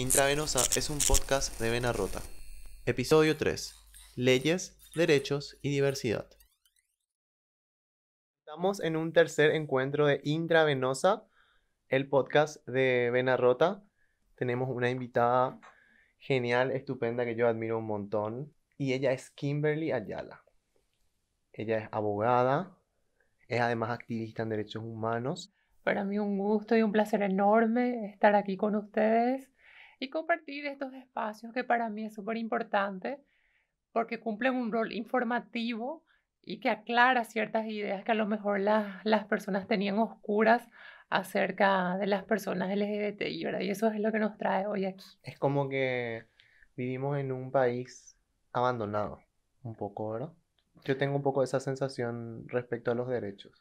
Intravenosa es un podcast de Vena Rota. Episodio 3. Leyes, derechos y diversidad. Estamos en un tercer encuentro de Intravenosa, el podcast de Vena Rota. Tenemos una invitada genial, estupenda, que yo admiro un montón. Y ella es Kimberly Ayala. Ella es abogada, es además activista en derechos humanos. Para mí un gusto y un placer enorme estar aquí con ustedes y compartir estos espacios que para mí es súper importante porque cumplen un rol informativo y que aclara ciertas ideas que a lo mejor las las personas tenían oscuras acerca de las personas LGBTI, ¿verdad? Y eso es lo que nos trae hoy aquí. Es como que vivimos en un país abandonado, un poco, ¿verdad? Yo tengo un poco esa sensación respecto a los derechos.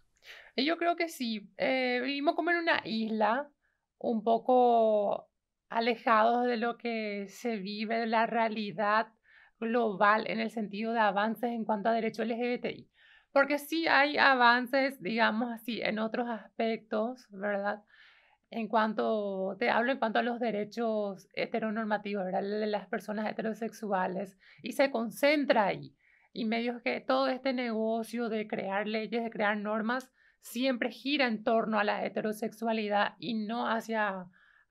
Yo creo que sí, eh, vivimos como en una isla un poco alejados de lo que se vive, de la realidad global en el sentido de avances en cuanto a derechos LGBTI. Porque sí hay avances, digamos así, en otros aspectos, ¿verdad? En cuanto, te hablo en cuanto a los derechos heteronormativos, ¿verdad? De las personas heterosexuales. Y se concentra ahí. Y medio que todo este negocio de crear leyes, de crear normas, siempre gira en torno a la heterosexualidad y no hacia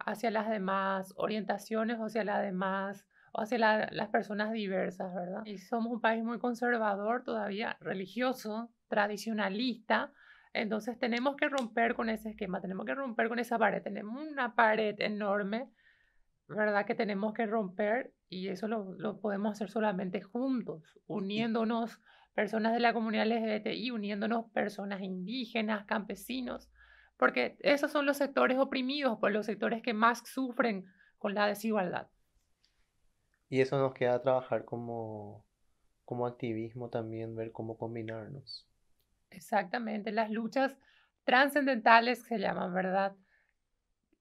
hacia las demás orientaciones, hacia las demás o hacia las personas diversas, ¿verdad? Y somos un país muy conservador todavía, religioso, tradicionalista, entonces tenemos que romper con ese esquema, tenemos que romper con esa pared, tenemos una pared enorme, ¿verdad? Que tenemos que romper y eso lo, lo podemos hacer solamente juntos, uniéndonos personas de la comunidad LGBTI, uniéndonos personas indígenas, campesinos, porque esos son los sectores oprimidos, pues los sectores que más sufren con la desigualdad. Y eso nos queda trabajar como, como activismo también, ver cómo combinarnos. Exactamente, las luchas trascendentales se llaman, ¿verdad?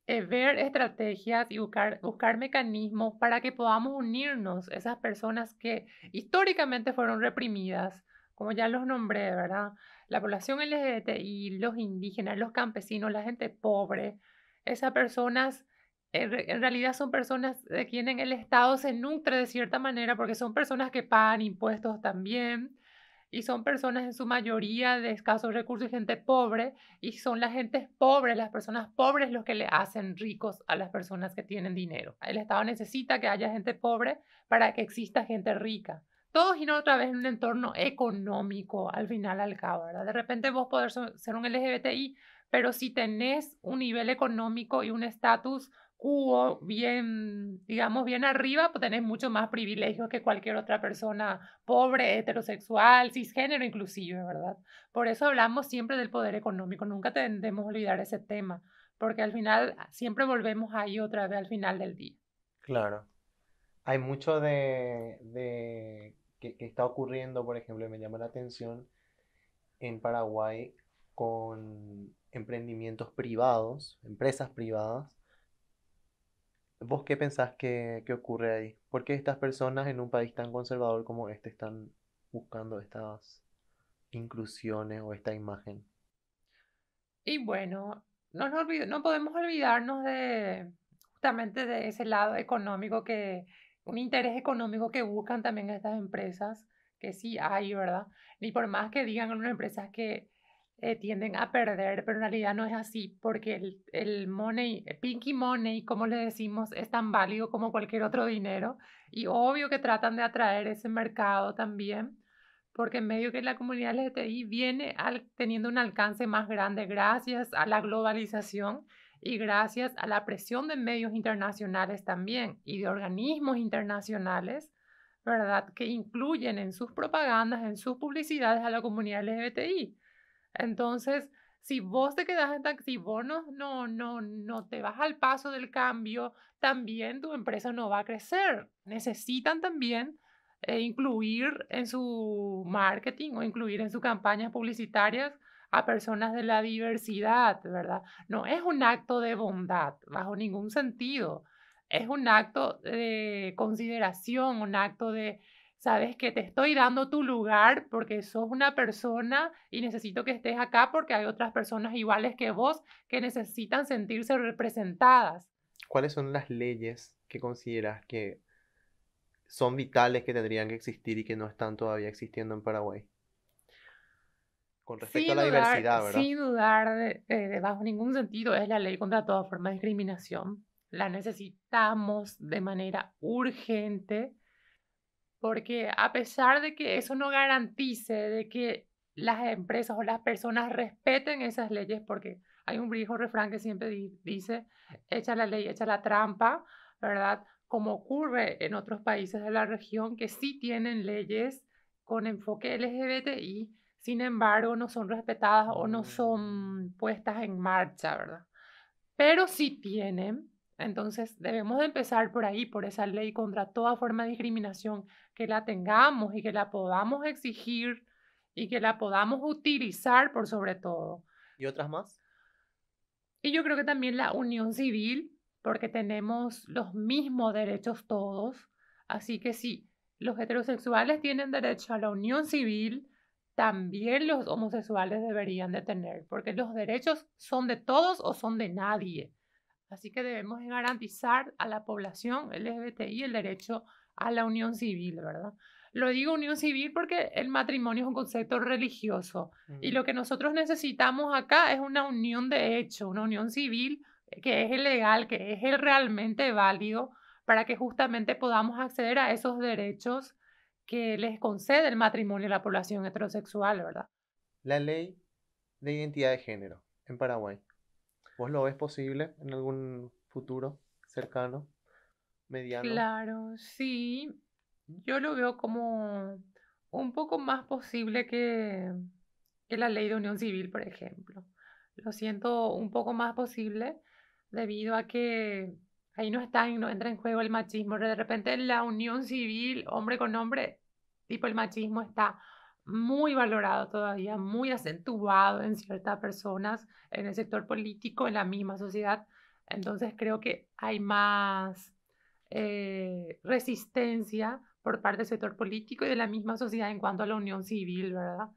Eh, ver estrategias y buscar, buscar mecanismos para que podamos unirnos, esas personas que históricamente fueron reprimidas, como ya los nombré, ¿verdad? La población y los indígenas, los campesinos, la gente pobre, esas personas en realidad son personas de quienes el Estado se nutre de cierta manera porque son personas que pagan impuestos también y son personas en su mayoría de escasos recursos y gente pobre y son las gente pobre, las personas pobres los que le hacen ricos a las personas que tienen dinero. El Estado necesita que haya gente pobre para que exista gente rica y no otra vez en un entorno económico al final al cabo, ¿verdad? De repente vos podés ser un LGBTI, pero si tenés un nivel económico y un estatus quo bien, digamos, bien arriba, pues tenés mucho más privilegios que cualquier otra persona pobre, heterosexual, cisgénero inclusive, ¿verdad? Por eso hablamos siempre del poder económico, nunca tendemos a olvidar ese tema, porque al final ah, siempre volvemos ahí otra vez al final del día. Claro. Hay mucho de que, está ocurriendo, por ejemplo, me llama la atención en Paraguay con emprendimientos privados, empresas privadas. ¿Vos qué pensás que, ocurre ahí? ¿Por qué estas personas en un país tan conservador como este están buscando estas inclusiones o esta imagen? Y bueno, no, nos no podemos olvidarnos de justamente de ese lado económico que, un interés económico que buscan también estas empresas, que sí hay, ¿verdad? Ni por más que digan en una empresa que eh, tienden a perder, pero en realidad no es así, porque el, money, pinky money, como le decimos, es tan válido como cualquier otro dinero. Y obvio que tratan de atraer ese mercado también, porque en medio que la comunidad LGTBI viene teniendo un alcance más grande gracias a la globalización y gracias a la presión de medios internacionales también y de organismos internacionales, ¿verdad? Que incluyen en sus propagandas, en sus publicidades a la comunidad LGBTI. Entonces, si vos te quedas en taxi, no, no, no, te vas al paso del cambio, también tu empresa no va a crecer. Necesitan también eh, incluir en su marketing o incluir en sus campañas publicitarias a personas de la diversidad, ¿verdad? No es un acto de bondad, bajo ningún sentido. Es un acto de consideración, un acto de, sabes que te estoy dando tu lugar porque sos una persona y necesito que estés acá porque hay otras personas iguales que vos que necesitan sentirse representadas. ¿Cuáles son las leyes que consideras que son vitales que tendrían que existir y que no están todavía existiendo en Paraguay? con respecto a la diversidad, ¿verdad? Sin dudar, de, bajo ningún sentido, es la ley contra toda forma de discriminación. La necesitamos de manera urgente porque a pesar de que eso no garantice de que las empresas o las personas respeten esas leyes, porque hay un viejo refrán que siempre dice, echa la ley, echa la trampa, ¿verdad? Como ocurre en otros países de la región que sí tienen leyes con enfoque LGBTI, sin embargo no son respetadas o no mm. son puestas en marcha, ¿verdad? Pero sí tienen, entonces debemos de empezar por ahí, por esa ley contra toda forma de discriminación, que la tengamos y que la podamos exigir y que la podamos utilizar por sobre todo. ¿Y otras más? Y yo creo que también la unión civil, porque tenemos los mismos derechos todos, así que sí, los heterosexuales tienen derecho a la unión civil, también los homosexuales deberían de tener, porque los derechos son de todos o son de nadie. Así que debemos garantizar a la población LGBTI el derecho a la unión civil, ¿verdad? Lo digo unión civil porque el matrimonio es un concepto religioso y mm. lo que nosotros necesitamos acá es una unión de hecho, una unión civil eh, que es el legal, que es el realmente válido para que justamente podamos acceder a esos derechos que les concede el matrimonio a la población heterosexual, ¿verdad? La ley de identidad de género en Paraguay. ¿Vos lo ves posible en algún futuro cercano, mediano? Claro, sí. Yo lo veo como un poco más posible que, que la ley de unión civil, por ejemplo. Lo siento un poco más posible debido a que ahí no está, no entra en juego el machismo. De repente en la unión civil, hombre con hombre, tipo el machismo está muy valorado todavía, muy acentuado en ciertas personas, en el sector político, en la misma sociedad. Entonces creo que hay más eh, resistencia por parte del sector político y de la misma sociedad en cuanto a la unión civil, ¿verdad?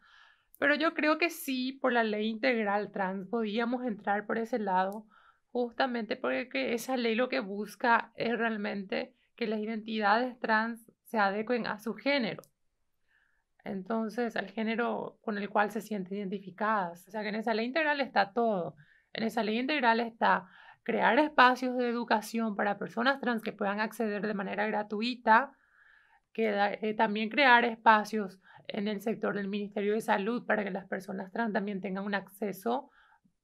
Pero yo creo que sí, por la ley integral trans, podíamos entrar por ese lado justamente porque esa ley lo que busca es realmente que las identidades trans se adecuen a su género. Entonces, al género con el cual se sienten identificadas. O sea que en esa ley integral está todo. En esa ley integral está crear espacios de educación para personas trans que puedan acceder de manera gratuita, que eh, también crear espacios en el sector del Ministerio de Salud para que las personas trans también tengan un acceso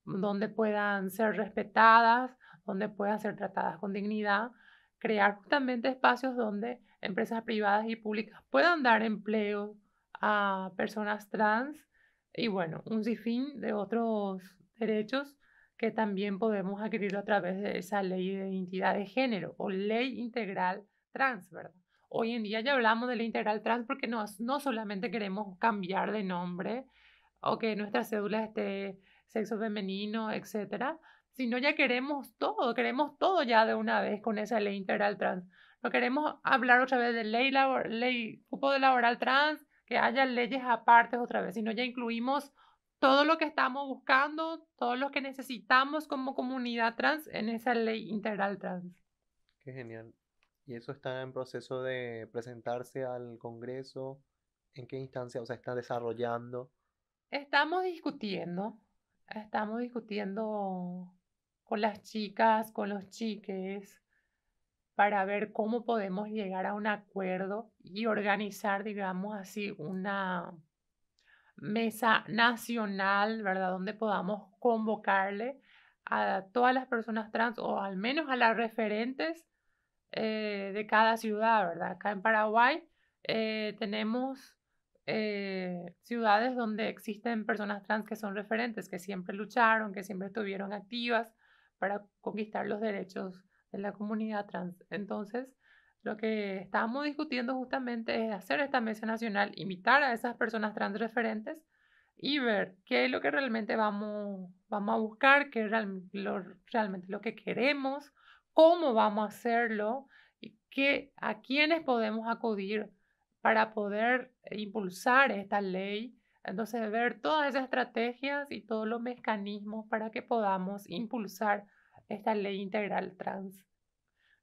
donde puedan ser respetadas, donde puedan ser tratadas con dignidad, crear justamente espacios donde empresas privadas y públicas puedan dar empleo a personas trans y bueno, un sinfín de otros derechos que también podemos adquirir a través de esa ley de identidad de género o ley integral trans, ¿verdad? Hoy en día ya hablamos de ley integral trans porque no, no solamente queremos cambiar de nombre o que nuestra cédula esté sexo femenino, etcétera, no ya queremos todo, queremos todo ya de una vez con esa ley integral trans. No queremos hablar otra vez de ley, ley cupo de laboral trans, que haya leyes aparte otra vez, sino ya incluimos todo lo que estamos buscando, todo lo que necesitamos como comunidad trans en esa ley integral trans. Qué genial. ¿Y eso está en proceso de presentarse al Congreso? ¿En qué instancia o sea, está desarrollando? Estamos discutiendo, estamos discutiendo con las chicas, con los chiques, para ver cómo podemos llegar a un acuerdo y organizar, digamos así, una mesa nacional, ¿verdad? Donde podamos convocarle a todas las personas trans o al menos a las referentes eh, de cada ciudad, ¿verdad? Acá en Paraguay eh, tenemos eh, ciudades donde existen personas trans que son referentes, que siempre lucharon, que siempre estuvieron activas para conquistar los derechos de la comunidad trans. Entonces, lo que estamos discutiendo justamente es hacer esta mesa nacional, invitar a esas personas trans referentes y ver qué es lo que realmente vamos, vamos a buscar, qué es realmente lo que queremos, cómo vamos a hacerlo y qué, a quiénes podemos acudir para poder impulsar esta ley. Entonces, ver todas esas estrategias y todos los mecanismos para que podamos impulsar esta ley integral trans.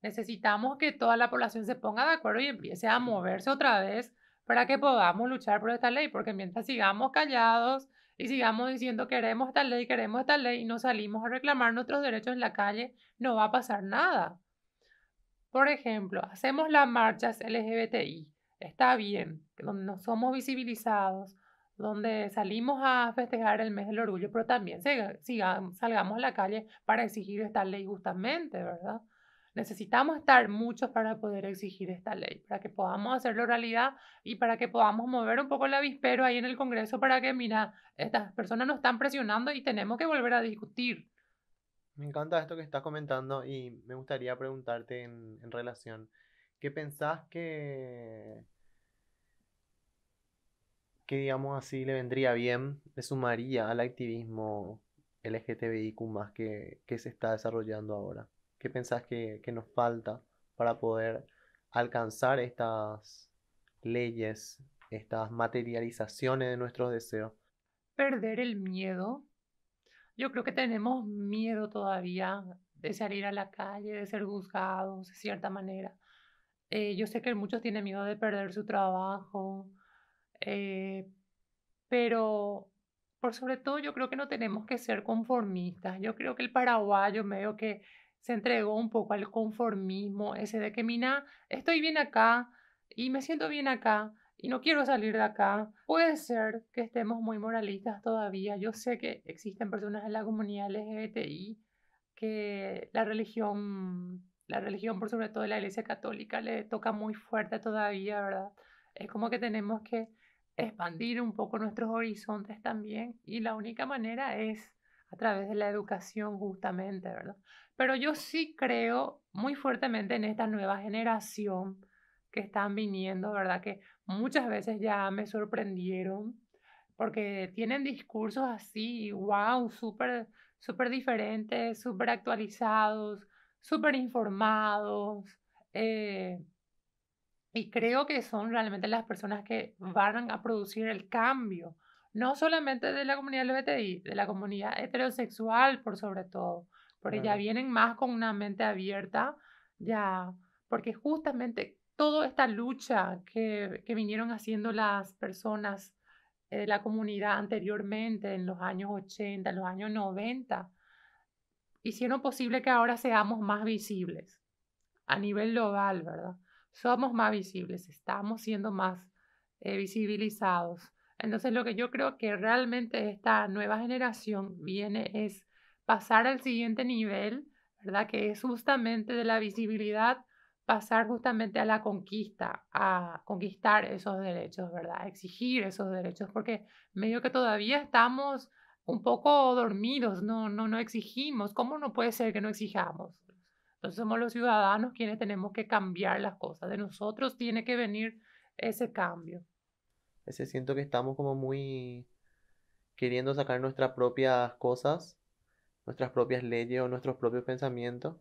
Necesitamos que toda la población se ponga de acuerdo y empiece a moverse otra vez para que podamos luchar por esta ley, porque mientras sigamos callados y sigamos diciendo queremos esta ley, queremos esta ley y no salimos a reclamar nuestros derechos en la calle, no va a pasar nada. Por ejemplo, hacemos las marchas LGBTI, está bien, donde no somos visibilizados, donde salimos a festejar el mes del orgullo, pero también salgamos a la calle para exigir esta ley justamente, ¿verdad? Necesitamos estar muchos para poder exigir esta ley, para que podamos hacerlo realidad y para que podamos mover un poco el avispero ahí en el Congreso para que, mira, estas personas nos están presionando y tenemos que volver a discutir. Me encanta esto que estás comentando y me gustaría preguntarte en, en relación, ¿qué pensás que, digamos así le vendría bien, le sumaría al activismo LGTBIQ más que, se está desarrollando ahora? ¿Qué pensás que, nos falta para poder alcanzar estas leyes, estas materializaciones de nuestros deseos? Perder el miedo. Yo creo que tenemos miedo todavía de salir a la calle, de ser juzgados de cierta manera. Eh, yo sé que muchos tienen miedo de perder su trabajo, eh, pero por sobre todo yo creo que no tenemos que ser conformistas. Yo creo que el paraguayo medio que se entregó un poco al conformismo, ese de que, mira, estoy bien acá y me siento bien acá y no quiero salir de acá. Puede ser que estemos muy moralistas todavía. Yo sé que existen personas en la comunidad LGBTI que la religión, la religión por sobre todo la Iglesia Católica le toca muy fuerte todavía, ¿verdad? Es como que tenemos que expandir un poco nuestros horizontes también y la única manera es a través de la educación justamente, ¿verdad? Pero yo sí creo muy fuertemente en esta nueva generación que están viniendo, ¿verdad? Que muchas veces ya me sorprendieron porque tienen discursos así, wow, súper, súper diferentes, súper actualizados, súper informados. Eh, y creo que son realmente las personas que van a producir el cambio, no solamente de la comunidad LGBTI, de la comunidad heterosexual por sobre todo, porque ya vienen más con una mente abierta, ya, porque justamente toda esta lucha que, vinieron haciendo las personas eh, de la comunidad anteriormente, en los años 80, en los años 90, hicieron posible que ahora seamos más visibles a nivel global, ¿verdad? somos más visibles, estamos siendo más eh, visibilizados. Entonces lo que yo creo que realmente esta nueva generación viene es pasar al siguiente nivel, ¿verdad? Que es justamente de la visibilidad, pasar justamente a la conquista, a conquistar esos derechos, ¿verdad? A exigir esos derechos, porque medio que todavía estamos un poco dormidos, no, no, no exigimos. ¿Cómo no puede ser que no exijamos? Entonces somos los ciudadanos quienes tenemos que cambiar las cosas. De nosotros tiene que venir ese cambio. Ese siento que estamos como muy queriendo sacar nuestras propias cosas, nuestras propias leyes o nuestros propios pensamientos.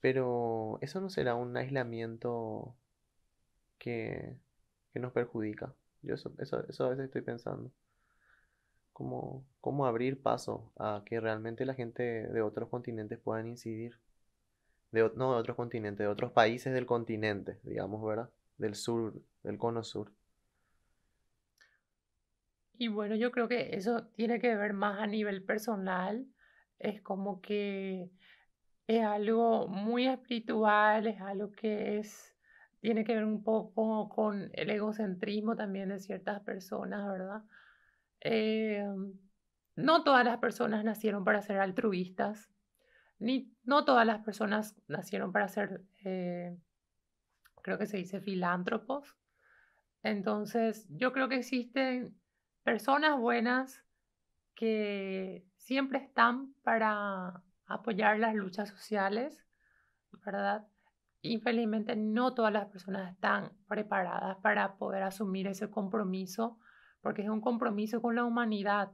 Pero eso no será un aislamiento que, nos perjudica. Yo eso, eso, a veces estoy pensando. Cómo cómo abrir paso a que realmente la gente de otros continentes puedan incidir de, no de otros continentes, de otros países del continente, digamos, ¿verdad? Del sur, del cono sur. Y bueno, yo creo que eso tiene que ver más a nivel personal. Es como que es algo muy espiritual, es algo que es, tiene que ver un poco con el egocentrismo también de ciertas personas, ¿verdad? Em, no todas las personas nacieron para ser altruistas no todas las personas nacieron para ser, eh, creo que se dice, filántropos. Entonces, yo creo que existen personas buenas que siempre están para apoyar las luchas sociales, ¿verdad? Infelizmente no todas las personas están preparadas para poder asumir ese compromiso, porque es un compromiso con la humanidad,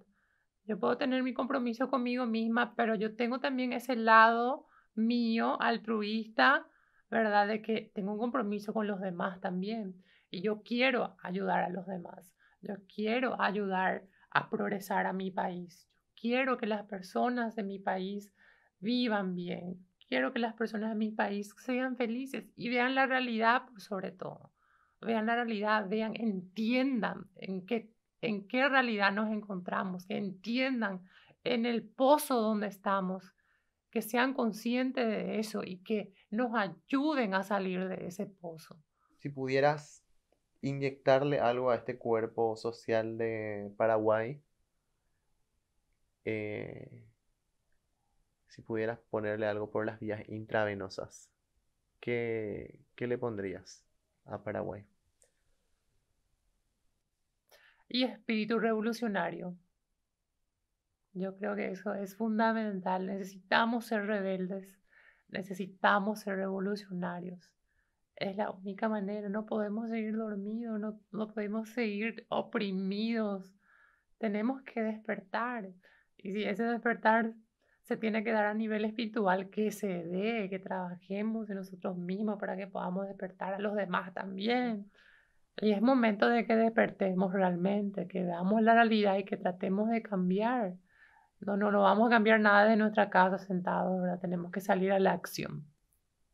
yo puedo tener mi compromiso conmigo misma, pero yo tengo también ese lado mío, altruista, ¿verdad? De que tengo un compromiso con los demás también. Y yo quiero ayudar a los demás. Yo quiero ayudar a progresar a mi país. Yo quiero que las personas de mi país vivan bien. Quiero que las personas de mi país sean felices y vean la realidad pues, sobre todo. Vean la realidad, vean, entiendan en qué en qué realidad nos encontramos, que entiendan en el pozo donde estamos, que sean conscientes de eso y que nos ayuden a salir de ese pozo. Si pudieras inyectarle algo a este cuerpo social de Paraguay, eh, si pudieras ponerle algo por las vías intravenosas, ¿qué, qué le pondrías a Paraguay? y espíritu revolucionario. Yo creo que eso es fundamental. Necesitamos ser rebeldes, necesitamos ser revolucionarios. Es la única manera. No podemos seguir dormidos, no, no podemos seguir oprimidos. Tenemos que despertar. Y si ese despertar se tiene que dar a nivel espiritual, que se dé, que trabajemos en nosotros mismos para que podamos despertar a los demás también. Y es momento de que despertemos realmente, que veamos la realidad y que tratemos de cambiar. No, no, no vamos a cambiar nada de nuestra casa sentados, Tenemos que salir a la acción.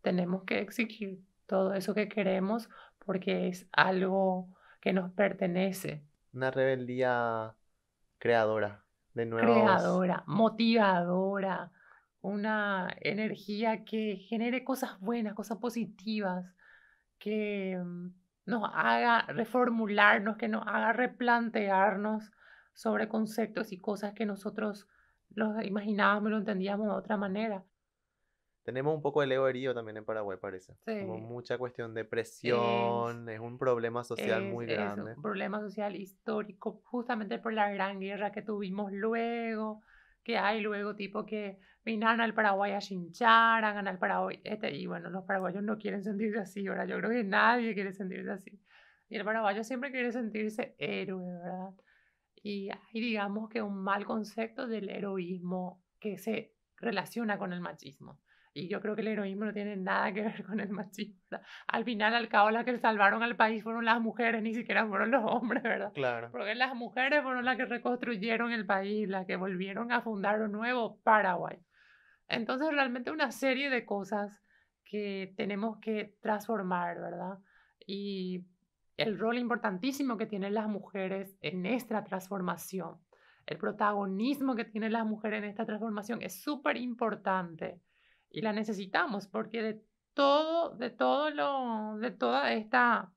Tenemos que exigir todo eso que queremos porque es algo que nos pertenece. Una rebeldía creadora, de nuevo. Creadora, motivadora, una energía que genere cosas buenas, cosas positivas, que mm, nos haga reformularnos, que nos haga replantearnos sobre conceptos y cosas que nosotros los imaginábamos y lo entendíamos de otra manera. Tenemos un poco de Leo herido también en Paraguay, parece. Sí. Como mucha cuestión de presión, es, un problema social muy grande. Es un problema social histórico, justamente por la gran guerra que tuvimos luego que hay luego, tipo que vinan al Paraguay a chinchar, al Paraguay, este, y bueno, los paraguayos no quieren sentirse así, ahora Yo creo que nadie quiere sentirse así. Y el paraguayo siempre quiere sentirse héroe, ¿verdad? Y hay, digamos, que un mal concepto del heroísmo que se relaciona con el machismo. Y yo creo que el heroísmo no tiene nada que ver con el machismo. Al final, al cabo, las que salvaron al país fueron las mujeres, ni siquiera fueron los hombres, ¿verdad? Claro. Porque las mujeres fueron las que reconstruyeron el país, las que volvieron a fundar un nuevo Paraguay. Entonces, realmente una serie de cosas que tenemos que transformar, ¿verdad? Y el rol importantísimo que tienen las mujeres en esta transformación, el protagonismo que tienen las mujeres en esta transformación es súper importante y la necesitamos porque de todo, de todo lo, de toda esta,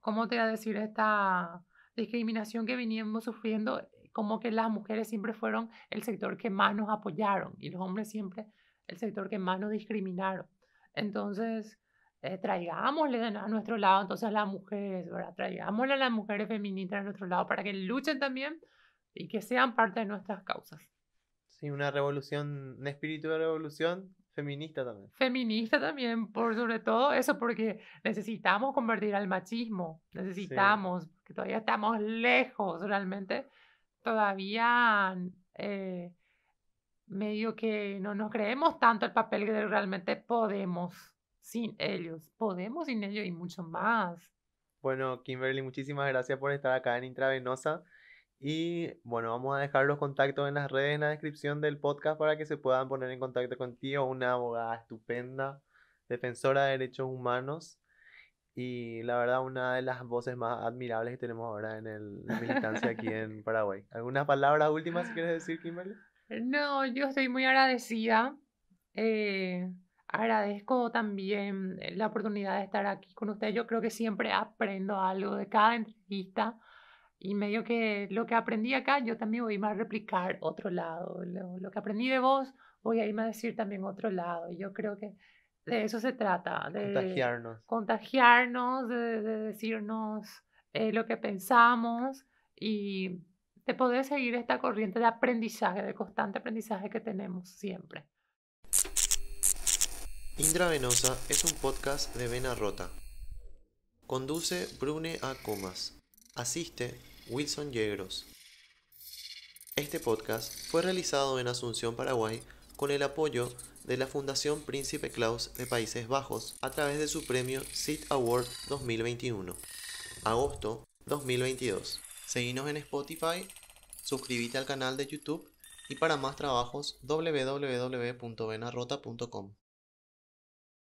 ¿cómo te voy a decir? Esta discriminación que vinimos sufriendo, como que las mujeres siempre fueron el sector que más nos apoyaron y los hombres siempre el sector que más nos discriminaron. Entonces, eh, traigámosle a nuestro lado entonces las mujeres, ¿verdad? Traigámosle a las mujeres feministas a nuestro lado para que luchen también y que sean parte de nuestras causas. Sí, una revolución, un espíritu de revolución feminista también. Feminista también, por sobre todo eso, porque necesitamos convertir al machismo, necesitamos, que todavía estamos lejos realmente, todavía eh, medio que no nos creemos tanto el papel que realmente podemos sin ellos, podemos sin ellos y mucho más. Bueno, Kimberly, muchísimas gracias por estar acá en Intravenosa. Y bueno, vamos a dejar los contactos en las redes, en la descripción del podcast para que se puedan poner en contacto contigo, una abogada estupenda, defensora de derechos humanos y la verdad una de las voces más admirables que tenemos ahora en el, la militancia aquí en Paraguay. ¿Alguna palabra última si quieres decir, Kimberly? No, yo estoy muy agradecida. Eh, agradezco también la oportunidad de estar aquí con ustedes. Yo creo que siempre aprendo algo de cada entrevista. Y medio que lo que aprendí acá, yo también voy a irme a replicar otro lado. Lo, que aprendí de vos, voy a irme a decir también otro lado. Yo creo que de eso se trata. De contagiarnos. Contagiarnos, de, decirnos eh, lo que pensamos y de poder seguir esta corriente de aprendizaje, de constante aprendizaje que tenemos siempre. Indra Venosa es un podcast de Vena Rota. Conduce Brune A. Comas. Asiste Wilson Yegros. Este podcast fue realizado en Asunción, Paraguay, con el apoyo de la Fundación Príncipe Claus de Países Bajos a través de su premio SIT Award 2021, agosto 2022. Seguinos en Spotify, suscríbete al canal de YouTube y para más trabajos www.venarrota.com.